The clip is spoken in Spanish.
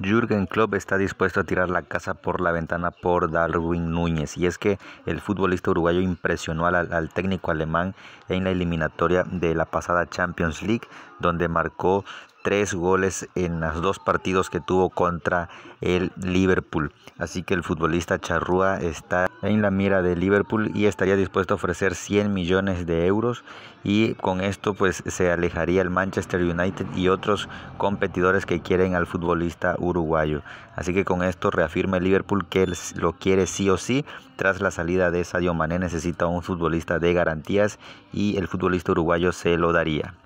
Jürgen Klopp está dispuesto a tirar la casa por la ventana por Darwin Núñez y es que el futbolista uruguayo impresionó al, al, técnico alemán en la eliminatoria de la pasada Champions League donde marcó tres goles en los dos partidos que tuvo contra el Liverpool así que el futbolista charrúa está en la mira de Liverpool y estaría dispuesto a ofrecer 100 millones de euros y con esto pues se alejaría el Manchester United y otros competidores que quieren al futbolista uruguayo. Así que con esto reafirma el Liverpool que él lo quiere sí o sí. Tras la salida de Sadio Mané necesita un futbolista de garantías y el futbolista uruguayo se lo daría.